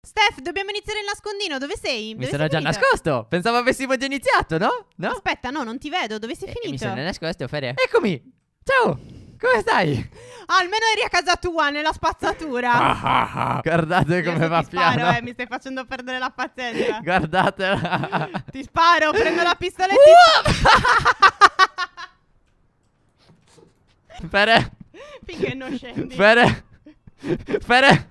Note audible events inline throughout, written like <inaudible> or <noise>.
Steph, dobbiamo iniziare il nascondino. Dove sei? Dove mi sono già finito? nascosto. Pensavo avessimo già iniziato, no? No? Aspetta, no, non ti vedo. Dove sei eh, finito? Mi sono nascosto, Fede. Eccomi. Ciao. Come stai? almeno eri a casa tua, nella spazzatura. Ah, ah, ah. Guardate come va ti piano. eh, mi stai facendo perdere la pazienza. <laughs> Guardatela. Ti sparo, prendo la pistola e uh! ti... Fede. Finché non scendi. Fede. Fede.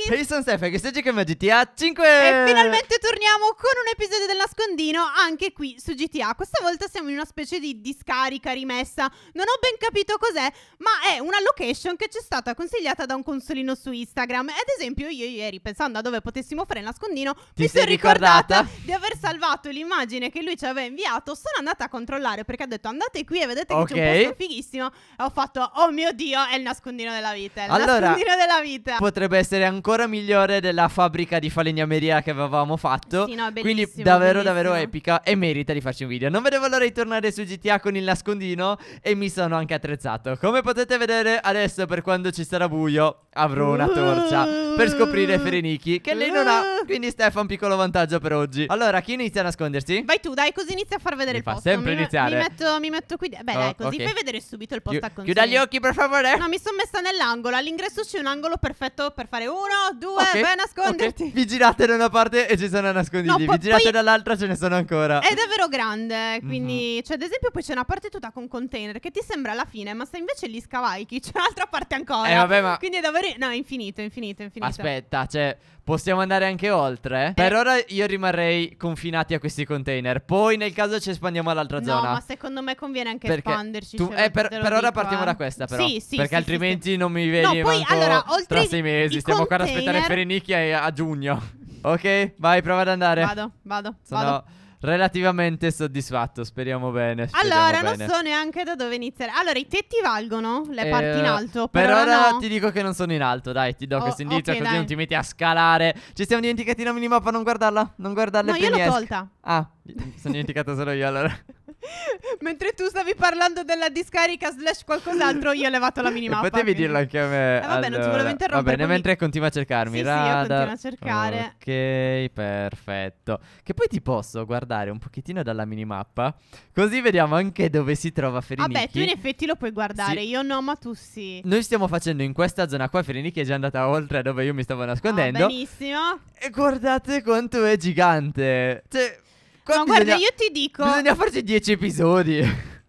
Frankie. Jason Stefan, che stai giocando a GTA 5. E finalmente torniamo con un episodio del nascondino anche qui su GTA. Questa volta siamo in una specie di discarica rimessa. Non ho ben capito cos'è, ma è una location che ci è stata consigliata da un consolino su Instagram. Ad esempio, io ieri pensando a dove potessimo fare il nascondino, Ti mi sono ricordata, ricordata di aver salvato l'immagine che lui ci aveva inviato. Sono andata a controllare perché ha detto andate qui e vedete okay. che c'è un posto fighissimo. E ho fatto "Oh mio Dio, è il nascondino della vita, è il allora, nascondino della vita". Potrebbe essere ancora ancora migliore della fabbrica di falegnameria che avevamo fatto. Sì, no, Quindi davvero, bellissimo. davvero epica e merita di farci un video. Non vedevo l'ora di tornare su GTA con il nascondino e mi sono anche attrezzato. Come potete vedere adesso per quando ci sarà buio avrò una torcia per scoprire Fereniki che lei non ha. Quindi Stefan, piccolo vantaggio per oggi. Allora, chi inizia a nascondersi? Vai tu, dai, così inizia a far vedere mi il posto. Fa sempre mi iniziare. Mi metto, mi metto qui. Beh, oh, dai, così okay. fai vedere subito il posto Chi- a consegna. Chiuda gli occhi, per favore. No, mi sono messa nell'angolo. All'ingresso c'è un angolo perfetto per fare uno uno, due, Ok, vai a nasconderti. ok. Vi girate da una parte e ci sono nascondigli. No, po- Vi girate poi- dall'altra ce ne sono ancora. È davvero grande, quindi... Mhm. Cioè, ad esempio, poi c'è una parte tutta con container che ti sembra la fine, ma se invece li scavai, c'è un'altra parte ancora. Eh, vabbè, ma- Quindi è davvero... No, è infinito, infinito, infinito. Aspetta, cioè, Possiamo andare anche oltre. Eh. Per ora io rimarrei confinati a questi container. Poi nel caso ci espandiamo all'altra no, zona. No, ma secondo me conviene anche perché espanderci. Tu, eh, per, per ora partiamo eh. da questa, però. Sì, sì. Perché sì, altrimenti sì, non mi vedi. No, poi allora, oltre tra sei mesi. Stiamo container... qua ad aspettare per i nicchia a giugno. ok, vai, prova ad andare. Vado, vado. Sono... vado relativamente soddisfatto. Speriamo bene. Speriamo allora, bene. non so neanche da dove iniziare. Allora, i tetti valgono le eh, parti in alto. Per, per ora no. ti dico che non sono in alto. Dai, ti do oh, questo indizio okay, così dai. non ti metti a scalare. Ci siamo dimenticati la minimappa, non guardarla. Non guardarla. No, io l'ho tolta. Ah, <laughs> sono dimenticata solo io allora. <laughs> Mentre tu stavi parlando della discarica slash qualcos'altro, io ho levato la minimappa. potevi dirlo anche a me. Eh, vabbè, allora, non ti volevo interrompere. Va bene, quindi... mentre continua a cercarmi. Sì, Radar. sì, io continuo a cercare. Ok, perfetto. Che poi ti posso guardare un pochettino dalla minimappa, così vediamo anche dove si trova ah, Ferinicchi. Vabbè, tu in effetti lo puoi guardare, sì. io no, ma tu sì. Noi stiamo facendo in questa zona qua, Ferinicchi è già andata oltre dove io mi stavo nascondendo. Oh, benissimo. E guardate quanto è gigante. Cioè... Qua no, bisogna, guarda, io ti dico. Bisogna farci 10 episodi.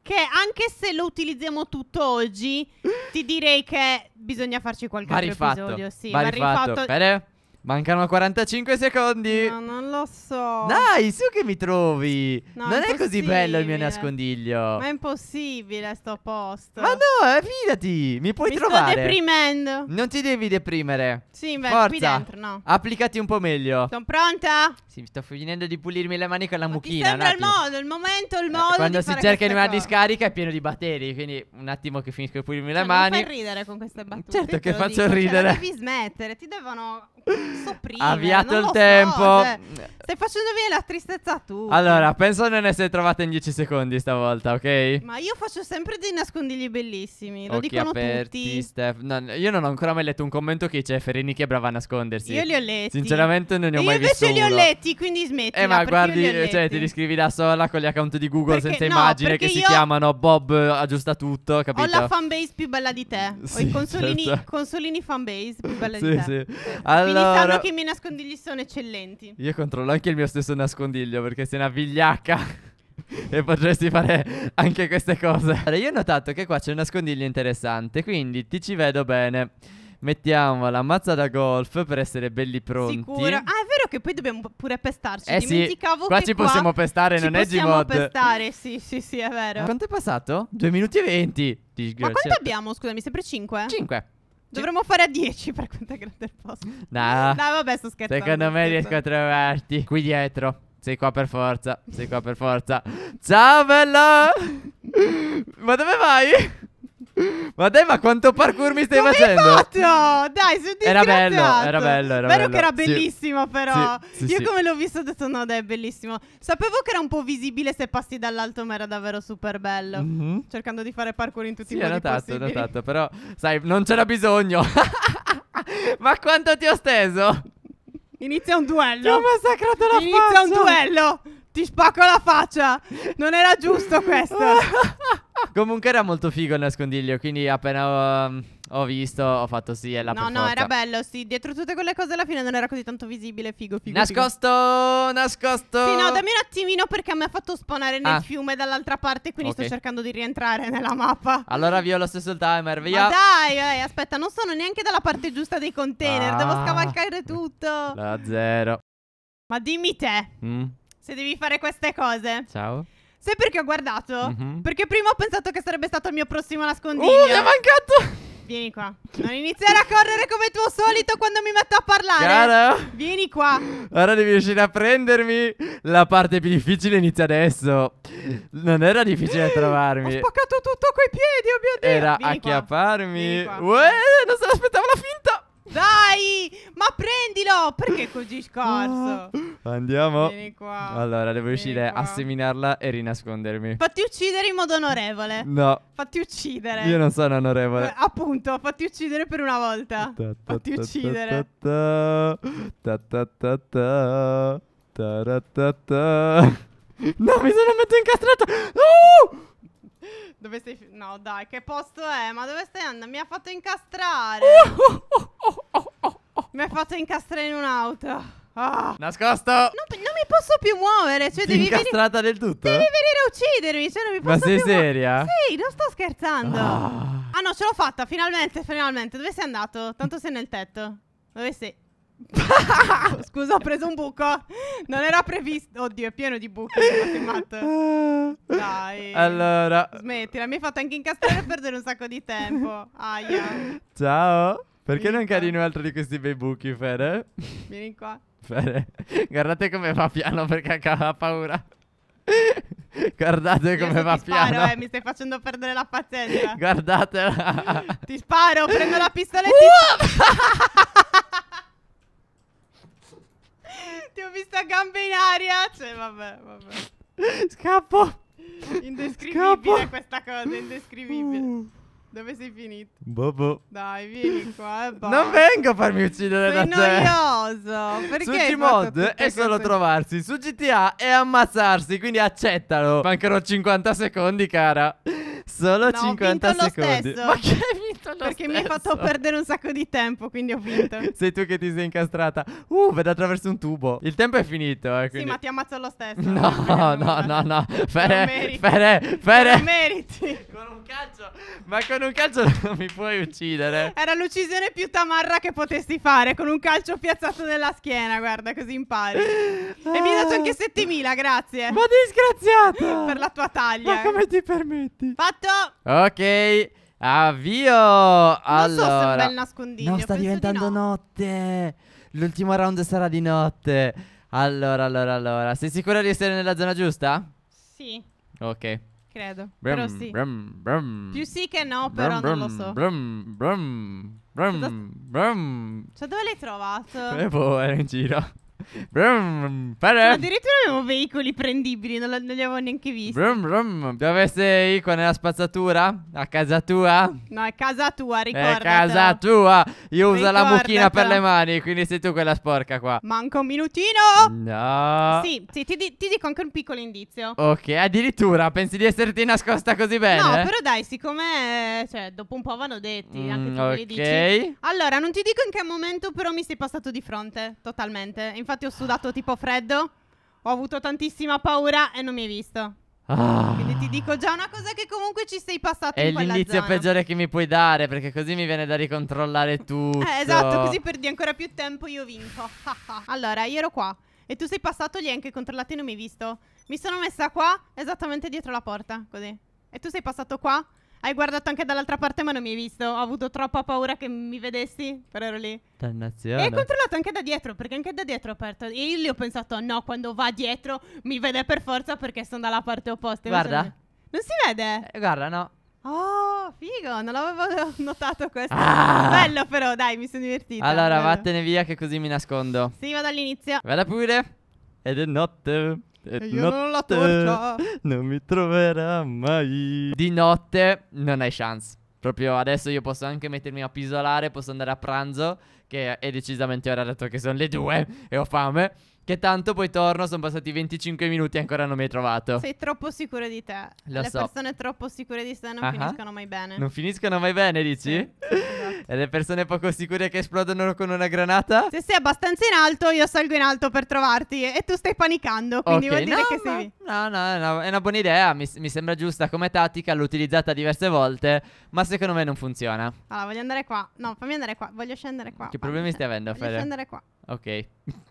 Che anche se lo utilizziamo tutto oggi, ti direi che bisogna farci qualche altro rifatto. episodio. Sì, va rifatto. rifatto. Bene. Mancano 45 secondi. No, non lo so. Dai, su che mi trovi. No, non è, è così bello il mio nascondiglio. Ma è impossibile sto posto. Ma no, eh, fidati. Mi puoi mi trovare. Sto deprimendo. Non ti devi deprimere. Sì, beh, Forza. qui dentro no. Applicati un po' meglio. Sono pronta? Sì, sto finendo di pulirmi le mani con la Ma mucchina. Ti sembra il modo, il momento, il eh, modo. Eh, quando si cerca di una cosa. discarica è pieno di batteri. Quindi un attimo che finisco di pulirmi le cioè, Ma mani. Non fai ridere con queste battute. Certo che faccio dico, cioè, ridere. Cioè, devi smettere, ti devono <laughs> sopprimere. Avviato il tempo. So, cioè, stai facendo bene la tristezza tu. Allora, penso non essere trovata in 10 secondi stavolta, ok? Ma io faccio sempre dei nascondigli bellissimi. Lo Occhi dicono aperti, tutti. Steph. No, io non ho ancora mai letto un commento che dice Ferini che è brava a nascondersi. Io li ho letti. Sinceramente, non ne ho io mai visto. Io invece li ho letti, quindi smetti. Eh, ma guardi, cioè, ti riscrivi da sola con gli account di Google perché, senza no, immagine che si chiamano Bob aggiusta tutto, capito? Ho la fanbase più bella di te. Sì, ho i consolini, certo. consolini fanbase più bella sì, di te. Sì, Sì. Allora controllo che i miei nascondigli sono eccellenti. Io controllo anche il mio stesso nascondiglio perché sei una vigliacca. <laughs> e potresti fare anche queste cose. Allora, io ho notato che qua c'è un nascondiglio interessante, quindi ti ci vedo bene. Mettiamo la mazza da golf per essere belli pronti. Sicuro. Ah, è vero che poi dobbiamo pure pestarci. Eh Dimenticavo sì, qua ci possiamo pestare, ci non è Gmod. Ci possiamo pestare, sì, sì, sì, è vero. Quanto è passato? Due minuti e venti. Ma quanto abbiamo, scusami, sempre cinque? Cinque. Dovremmo fare a 10 per quanto è grande il posto. No. no, vabbè, sto scherzando. Secondo me riesco a trovarti. Qui dietro. Sei qua per forza. Sei qua per forza. Ciao, bella! <laughs> Ma dove vai? Ma dai, ma quanto parkour mi stai Come facendo? Hai fatto? Dai, sei Era bello, era bello, era Vero bello. che era bellissimo, sì. però. Sì, sì, Io come l'ho visto ho detto no, dai, è bellissimo. Sapevo che era un po' visibile se passi dall'alto, ma era davvero super bello. Mm-hmm. Cercando di fare parkour in tutti sì, i modi notato, possibili. Sì, era notato, però sai, non c'era bisogno. <laughs> ma quanto ti ho steso? Inizia un duello. Ti ho massacrato la Inizia faccia. Inizia un duello. Ti spacco la faccia. Non era giusto questo. <laughs> <laughs> Comunque era molto figo il nascondiglio, quindi appena ho, mm, ho visto ho fatto sì e la No, no, forza. era bello, sì, dietro tutte quelle cose alla fine non era così tanto visibile, figo, figo. Nascosto, figo. nascosto. Sì, no, dammi un attimino perché mi ha fatto spawnare nel ah. fiume dall'altra parte, quindi okay. sto cercando di rientrare nella mappa. Allora via lo stesso timer, via. Ma dai, eh, aspetta, non sono neanche dalla parte giusta dei container, ah. devo scavalcare tutto. La zero. Ma dimmi te, mm. se devi fare queste cose. Ciao. Sai perché ho guardato? Mm-hmm. Perché prima ho pensato che sarebbe stato il mio prossimo nascondiglio. Oh, mi è mancato! Vieni qua. Non iniziare a correre come tuo solito quando mi metto a parlare. Cara, Vieni qua. Ora devi riuscire a prendermi. La parte più difficile inizia adesso. Non era difficile trovarmi. Ho spaccato tutto coi piedi, oh mio Dio. Era Vieni acchiapparmi. Uè, non se l'aspettavo la finta. Dai, Ma prendilo! Perché così scorso? Ah, andiamo. Vieni qua. Allora, devo riuscire a seminarla e rinascondermi. Fatti uccidere in modo onorevole. No. Fatti uccidere. Io non sono onorevole. Eh, appunto, fatti uccidere per una volta. Ta ta fatti ta uccidere. No, mi sono messo incastrato. Oh! Dove stai? No, dai, che posto è? Ma dove stai andando? Mi ha fatto incastrare. Oh, oh, oh oh, oh, oh, oh. Mi ha fatto incastrare in un'auto. Ah. Nascosto! Non, non, mi posso più muovere. Cioè, Ti devi incastrata venire, del tutto? Devi venire a uccidermi. Cioè, non mi posso Ma sei seria? Sì, non sto scherzando. Ah. ah no, ce l'ho fatta. Finalmente, finalmente. Dove sei andato? Tanto sei nel tetto. Dove sei? <laughs> Scusa, ho preso un buco. Non era previsto. Oddio, è pieno di buchi. Dai. Allora. Smettila, mi hai fatto anche incastrare e perdere un sacco di tempo. Aia. Ciao. Perché Vieni non qua. cadi altro di questi bei buchi, Fede? Vieni qua. <laughs> Fede, guardate come va piano perché ha paura. <laughs> Guardate come va sparo, piano. Eh, mi stai facendo perdere la pazienza. <laughs> Guardatela. Ti sparo, prendo la pistola e uh! ti... ti ho visto a gambe in aria. Cioè, vabbè, vabbè. Scappo. Indescrivibile Scappo. questa cosa, indescrivibile. Uh. Dove sei finito? Bobo. Dai, vieni qua. <laughs> Eh, non vengo a farmi uccidere sei da te. noioso. Perché? Su G-Mod è solo così? trovarsi. Su GTA è ammazzarsi. Quindi accettalo. Mancano 50 secondi, cara. Solo no, 50 secondi. Ma che hai vinto lo Perché stesso? mi hai fatto perdere un sacco di tempo, quindi ho vinto. <laughs> sei tu che ti sei incastrata. Uh, vedo attraverso un tubo. Il tempo è finito, eh, quindi... Sì, ma ti ammazzo lo stesso. No, no, no, no, no. Fere, Fere, Fere. Non meriti. Con un calcio, ma con un calcio <laughs> non mi puoi uccidere. Era l'uccisione più tamarra che potessi fare, con un calcio piazzato nella schiena, guarda, così impari. Ah. E mi hai dato anche 7000, ah. grazie. Ma disgraziato! per la tua taglia. Ma come ti permetti? Faccio fatto! Ok, avvio! Non so se è un bel nascondiglio. No, sta diventando di no. notte. L'ultimo round sarà di notte. Allora, allora, allora. Sei sicura di essere nella zona giusta? Sì. Ok. Credo. Brum, però sì. Brum, brum. Più sì che no, però non lo so. Brum, brum, brum, brum. Cioè, dove l'hai trovato? Eh, boh, era in giro. Brum, addirittura avevamo veicoli prendibili, non, non, li avevo neanche visti. Brum, brum. Abbiamo sei qua nella spazzatura? A casa tua? No, è casa tua, ricorda. È casa tua. Io uso la mucchina per le mani, quindi sei tu quella sporca qua. Manca un minutino. No. Sì, sì ti, ti, dico anche un piccolo indizio. Ok, addirittura pensi di esserti nascosta così bene? No, però dai, siccome cioè, dopo un po' vanno detti, mm, anche tu okay. dici. Allora, non ti dico in che momento, però mi sei passato di fronte totalmente. Infatti infatti ho sudato tipo freddo. Ho avuto tantissima paura e non mi hai visto. Ah. Quindi ti dico già una cosa che comunque ci sei passato È l'indizio zona. peggiore che mi puoi dare perché così mi viene da ricontrollare eh, tutto. Eh, esatto, così perdi ancora più tempo io vinco. <laughs> allora, io ero qua e tu sei passato lì anche controllato e non mi hai visto. Mi sono messa qua esattamente dietro la porta, così. E tu sei passato qua hai guardato anche dall'altra parte, ma non mi hai visto. Ho avuto troppa paura che mi vedessi, però ero lì. Dannazione. E hai controllato anche da dietro, perché anche da dietro ho aperto. E io lì ho pensato, no, quando va dietro mi vede per forza perché sono dalla parte opposta. Guarda. Non, non si vede? Eh, guarda, no. Oh, figo, non l'avevo <laughs> notato questo. Ah! Bello però, dai, mi sono divertita. Allora, bello. vattene via che così mi nascondo. Sì, vado all'inizio. Vada pure. Ed è notte. E io notte, non la torca. Non mi troverà mai. Di notte non hai chance. Proprio adesso io posso anche mettermi a pisolare, posso andare a pranzo, che è decisamente ora dato che sono le due e ho fame. Che tanto poi torno, sono passati 25 minuti e ancora non mi hai trovato. Sei troppo sicuro di te. Lo Le so. persone troppo sicure di sé non Ah. finiscono mai bene. Non finiscono mai bene, dici? Esatto. E le persone poco sicure che esplodono con una granata? Se sei abbastanza in alto, io salgo in alto per trovarti e tu stai panicando, quindi vuol dire no, che ma- sei... No, no, è una, è una buona idea, mi, mi sembra giusta come tattica, l'ho utilizzata diverse volte, ma secondo me non funziona. Allora, voglio andare qua. No, fammi andare qua. Voglio scendere qua. Che problemi stai avendo, Voglio scendere qua. Ok.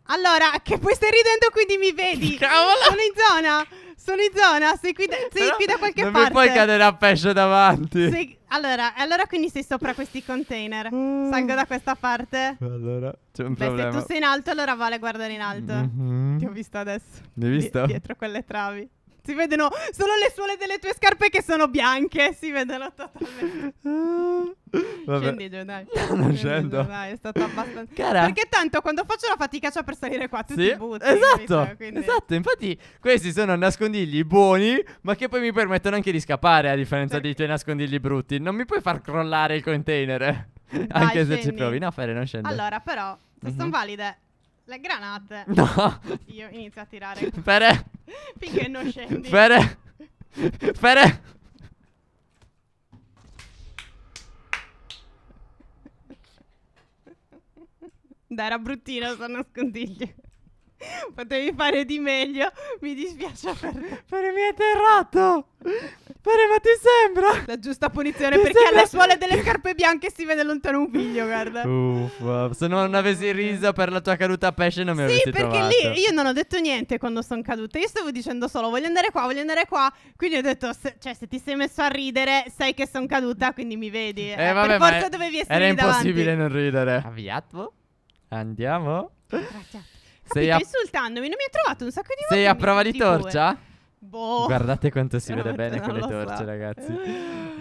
Allora, che poi stai ridendo, quindi mi vedi. <laughs> Cavolo! Sono in zona. Sono in zona. Sei qui da, sei qui da qualche non parte. Non puoi cadere a pesce davanti. Sei, allora, allora, quindi sei sopra questi container. Mm. Salgo da questa parte. Allora, c'è un Beh, problema. Se tu sei in alto, allora vale guardare in alto. Mm -hmm. Ti ho visto adesso. Mi visto? Di dietro quelle travi. Si vedono solo le suole delle tue scarpe che sono bianche. Si vedono totalmente. <laughs> Scendi giù, dai. <laughs> Non scendo. Dai, è stato abbastanza. Cara. Perché tanto quando faccio la fatica c'è per salire qua tu sì. ti butti. Esatto. Vita, cioè, Esatto. Infatti, questi sono nascondigli buoni, ma che poi mi permettono anche di scappare. A differenza Perché? dei tuoi nascondigli brutti. Non mi puoi far crollare il container. <laughs> Dai, anche scendi. se ci provi. No, fare non scendo. Allora, però, se mm-hmm. sono valide le granate, no. io inizio a tirare. Fere. <laughs> Finché non scendi. Fede. Fede. Dai, era bruttino sto nascondiglio. Potevi fare di meglio. Mi dispiace per te. mi è atterrato. Pare, ma ti sembra? La giusta punizione ti perché sembra... alle suole delle scarpe bianche si vede lontano un figlio, guarda. Uffa, se non avessi riso per la tua caduta a pesce non mi sì, avresti trovato. Sì, perché lì io non ho detto niente quando sono caduta. Io stavo dicendo solo voglio andare qua, voglio andare qua. Quindi ho detto, se, cioè se ti sei messo a ridere sai che sono caduta, quindi mi vedi. Eh, eh vabbè, per forza dovevi essere Era impossibile davanti. non ridere. Avviatvo. Andiamo. Grazie. Stai a... insultandomi, non mi hai trovato un sacco di volte. Sei a prova di torcia? Pure. Boh. Guardate quanto si vede eh, bene con le torce, so. ragazzi.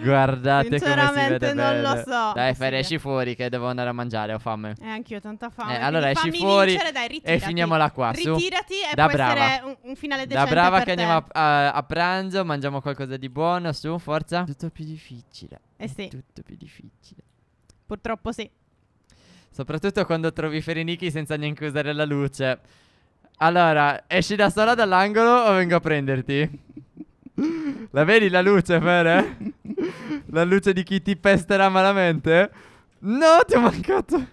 <laughs> Guardate come si vede non bene. non lo so. Dai, Fer, sì. esci fuori che devo andare a mangiare, ho fame. Eh, anch'io ho tanta fame. Eh, allora esci fuori dai, e finiamola qua, su. Ritirati e da può brava. Un, un, finale decente Da brava che te. andiamo a, a, a, pranzo, mangiamo qualcosa di buono, su, forza. Tutto più difficile. Eh sì. Tutto più difficile. Purtroppo sì. Soprattutto quando trovi Ferenichi senza neanche usare la luce. Allora, esci da sola dall'angolo o vengo a prenderti? La vedi la luce, Fere? La luce di chi ti pesterà malamente? No, ti ho mancato.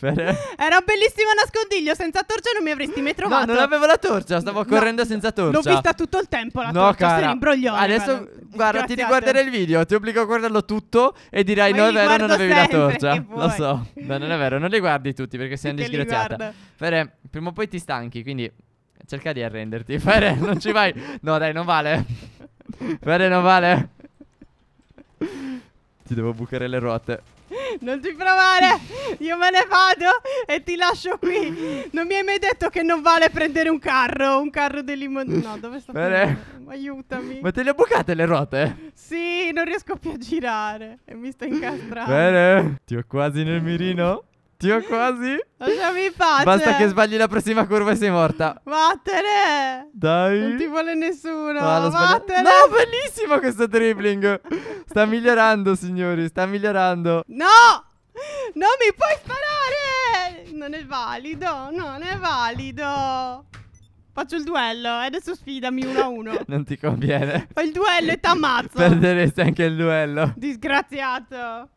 <laughs> Era un bellissimo nascondiglio. Senza torcia non mi avresti mai trovato. No, non avevo la torcia. Stavo correndo no, senza torcia. L'ho vista tutto il tempo. La no, torcia cara. sei imbroglione. Adesso, guarda, guarda ti riguarderai il video. Ti obbligo a guardarlo tutto. E dirai: Ma No, è vero, non avevi la torcia. Lo so. No, non è vero. Non li guardi tutti perché sei una disgraziata. Fere, prima o poi ti stanchi. Quindi cerca di arrenderti. <laughs> Fere, non ci vai. No, dai, non vale. Fere, non vale. <laughs> Ti devo bucare le ruote. Non ti provare, io me ne vado e ti lascio qui. Non mi hai mai detto che non vale prendere un carro, un carro di limone. No, dove sto Aiutami. Ma te le ho bucate le ruote? Sì, non riesco più a girare e mi sto incastrando. Bene, ti ho quasi nel mirino. Ti ho quasi. Lasciami in pace. Basta che sbagli la prossima curva e sei morta. Vattene. Dai. Non ti vuole nessuno. Ah, Vattene. No, bellissimo questo dribbling. Sta migliorando, signori, sta migliorando. No! Non mi puoi sparare! Non è valido, non è valido. Faccio il duello e adesso sfidami uno a uno. <laughs> non ti conviene. Fai il duello e t'ammazzo. Perderesti anche il duello. Disgraziato.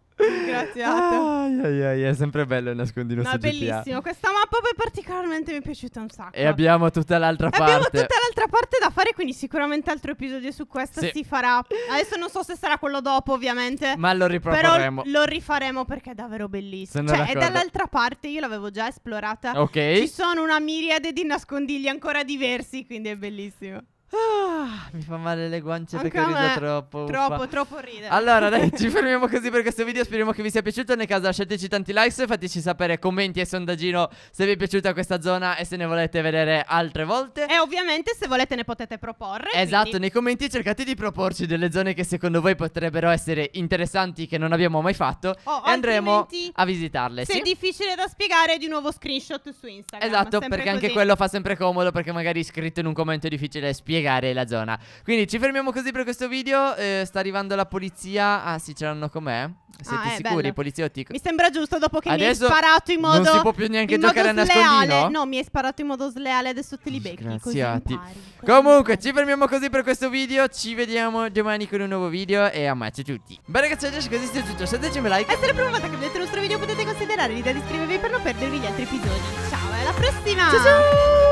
Graziato. Ai, ai, ai, è sempre bello il nascondino no, su bellissimo. GTA. Questa mappa poi particolarmente mi è piaciuta un sacco. E abbiamo tutta l'altra abbiamo parte. Abbiamo tutta l'altra parte da fare, quindi sicuramente altro episodio su questa sì. si farà. Adesso non so se sarà quello dopo, ovviamente. Ma lo riproporremo. Però lo rifaremo perché è davvero bellissimo. Sono cioè, d'accordo. è dall'altra parte, io l'avevo già esplorata. Ok. Ci sono una miriade di nascondigli ancora diversi, quindi è bellissimo. Ah, mi fa male le guance Ancora perché rido troppo. Troppo, troppo ridere. Allora, dai, <laughs> ci fermiamo così per questo video. Speriamo che vi sia piaciuto. Nel caso lasciateci tanti likes, fateci sapere commenti e sondaggino se vi è piaciuta questa zona e se ne volete vedere altre volte. E ovviamente se volete ne potete proporre. Esatto, quindi... nei commenti cercate di proporci delle zone che secondo voi potrebbero essere interessanti che non abbiamo mai fatto. Oh, e andremo a visitarle. Se sì? è difficile da spiegare, di nuovo screenshot su Instagram. Esatto, perché così. anche quello fa sempre comodo perché magari scritto in un commento è difficile spiegare piegare la zona Quindi ci fermiamo così per questo video eh, Sta arrivando la polizia Ah sì ce l'hanno com'è siete ah, eh, sicuri, bello. poliziotti? Mi sembra giusto dopo che adesso mi hai sparato in modo. Non si può più neanche giocare a nascondino. No, mi hai sparato in modo sleale, adesso te li becchi. Graziati. Comunque, ci fermiamo così per questo video. Ci vediamo domani con un nuovo video. E ammazzo tutti. Beh, ragazzi, oggi così è tutto. Lasciatecemi un like. E se è la prima volta che vedete il nostro video, potete considerare l'idea di iscrivervi per non perdervi gli altri episodi. Ciao, alla prossima. Ciao, ciao.